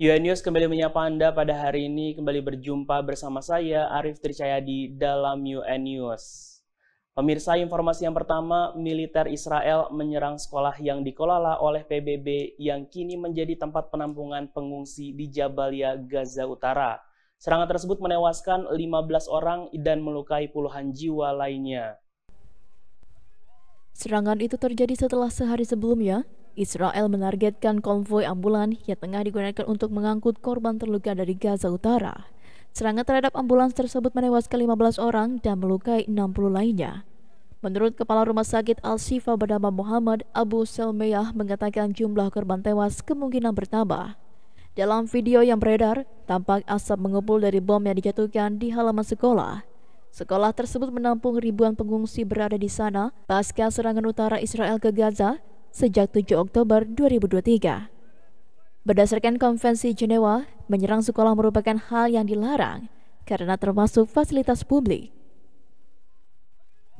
UN News kembali menyapa Anda pada hari ini, kembali berjumpa bersama saya, Arif Tricayadi, dalam UN News Pemirsa, informasi yang pertama, militer Israel menyerang sekolah yang dikelola oleh PBB yang kini menjadi tempat penampungan pengungsi di Jabalia, Gaza Utara. Serangan tersebut menewaskan 15 orang dan melukai puluhan jiwa lainnya. Serangan itu terjadi setelah sehari sebelumnya, Israel menargetkan konvoi ambulan yang tengah digunakan untuk mengangkut korban terluka dari Gaza Utara. Serangan terhadap ambulans tersebut menewaskan 15 orang dan melukai 60 lainnya. Menurut Kepala Rumah Sakit Al-Shifa bernama Muhammad Abu Selmeyah mengatakan jumlah korban tewas kemungkinan bertambah. Dalam video yang beredar, tampak asap mengumpul dari bom yang dijatuhkan di halaman sekolah. Sekolah tersebut menampung ribuan pengungsi berada di sana pasca serangan utara Israel ke Gaza sejak 7 Oktober 2023. Berdasarkan Konvensi Jenewa, menyerang sekolah merupakan hal yang dilarang karena termasuk fasilitas publik.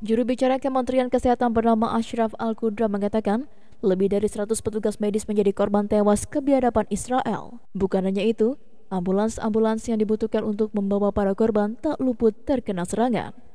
Juru bicara Kementerian Kesehatan bernama Ashraf Al-Qudra mengatakan, lebih dari 100 petugas medis menjadi korban tewas kebiadaban Israel. Bukan hanya itu, ambulans-ambulans yang dibutuhkan untuk membawa para korban tak luput terkena serangan.